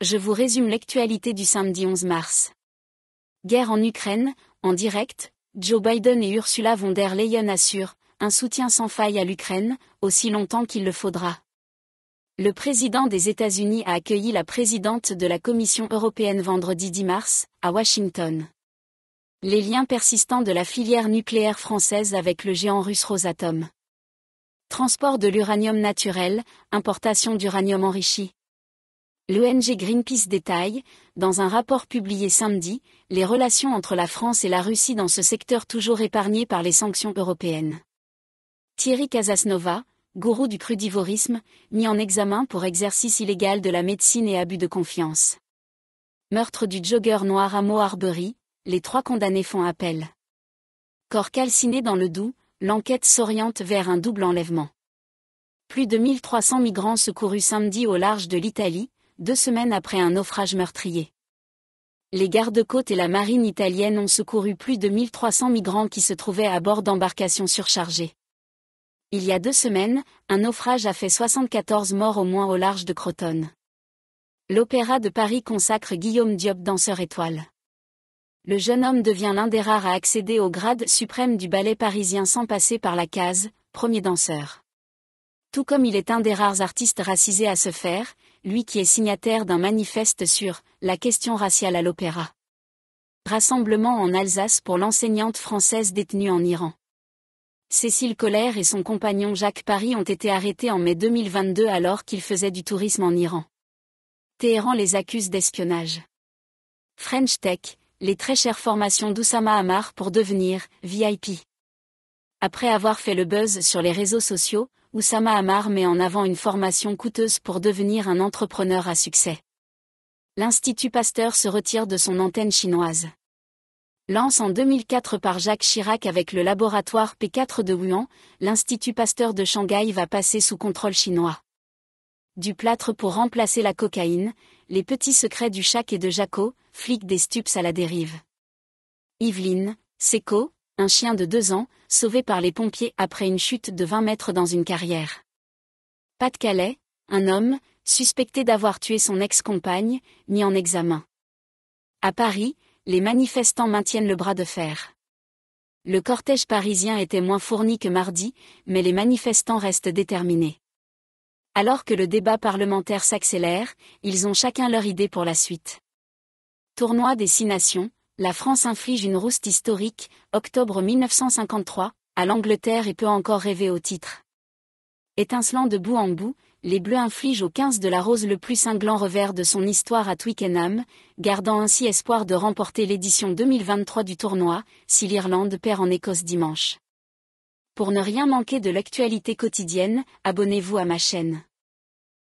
je vous résume l'actualité du samedi 11 mars. Guerre en Ukraine, en direct, Joe Biden et Ursula von der Leyen assurent un soutien sans faille à l'Ukraine, aussi longtemps qu'il le faudra. Le président des États-Unis a accueilli la présidente de la Commission européenne vendredi 10 mars, à Washington. Les liens persistants de la filière nucléaire française avec le géant russe Rosatom. Transport de l'uranium naturel, importation d'uranium enrichi. L'ONG Greenpeace détaille, dans un rapport publié samedi, les relations entre la France et la Russie dans ce secteur toujours épargné par les sanctions européennes. Thierry Casasnova, gourou du crudivorisme, mis en examen pour exercice illégal de la médecine et abus de confiance. Meurtre du jogger noir à Moarbury, les trois condamnés font appel. Corps calciné dans le Doubs, l'enquête s'oriente vers un double enlèvement. Plus de 1300 migrants secourus samedi au large de l'Italie, deux semaines après un naufrage meurtrier. Les gardes-côtes et la marine italienne ont secouru plus de 1300 migrants qui se trouvaient à bord d'embarcations surchargées. Il y a deux semaines, un naufrage a fait 74 morts au moins au large de Crotone. L'Opéra de Paris consacre Guillaume Diop danseur étoile. Le jeune homme devient l'un des rares à accéder au grade suprême du ballet parisien sans passer par la case premier danseur. Tout comme il est un des rares artistes racisés à se faire, lui qui est signataire d'un manifeste sur la question raciale à l'opéra. Rassemblement en Alsace pour l'enseignante française détenue en Iran. Cécile Collère et son compagnon Jacques Paris ont été arrêtés en mai 2022 alors qu'ils faisaient du tourisme en Iran. Téhéran les accuse d'espionnage. French Tech, les très chères formations d'Oussama Amar pour devenir VIP. Après avoir fait le buzz sur les réseaux sociaux, Oussama Amar met en avant une formation coûteuse pour devenir un entrepreneur à succès. L'Institut Pasteur se retire de son antenne chinoise. Lance en 2004 par Jacques Chirac avec le laboratoire P4 de Wuhan, l'Institut Pasteur de Shanghai va passer sous contrôle chinois. Du plâtre pour remplacer la cocaïne, les petits secrets du Chac et de Jaco, flic des stupes à la dérive. Yveline, Seco, un chien de deux ans, sauvé par les pompiers après une chute de 20 mètres dans une carrière. Pas-de-Calais, un homme, suspecté d'avoir tué son ex-compagne, mis en examen. À Paris, les manifestants maintiennent le bras de fer. Le cortège parisien était moins fourni que mardi, mais les manifestants restent déterminés. Alors que le débat parlementaire s'accélère, ils ont chacun leur idée pour la suite. Tournoi des six nations, la France inflige une rouste historique, octobre 1953, à l'Angleterre et peut encore rêver au titre. Étincelant de bout en bout, les Bleus infligent au 15 de la Rose le plus cinglant revers de son histoire à Twickenham, gardant ainsi espoir de remporter l'édition 2023 du tournoi, si l'Irlande perd en Écosse dimanche. Pour ne rien manquer de l'actualité quotidienne, abonnez-vous à ma chaîne.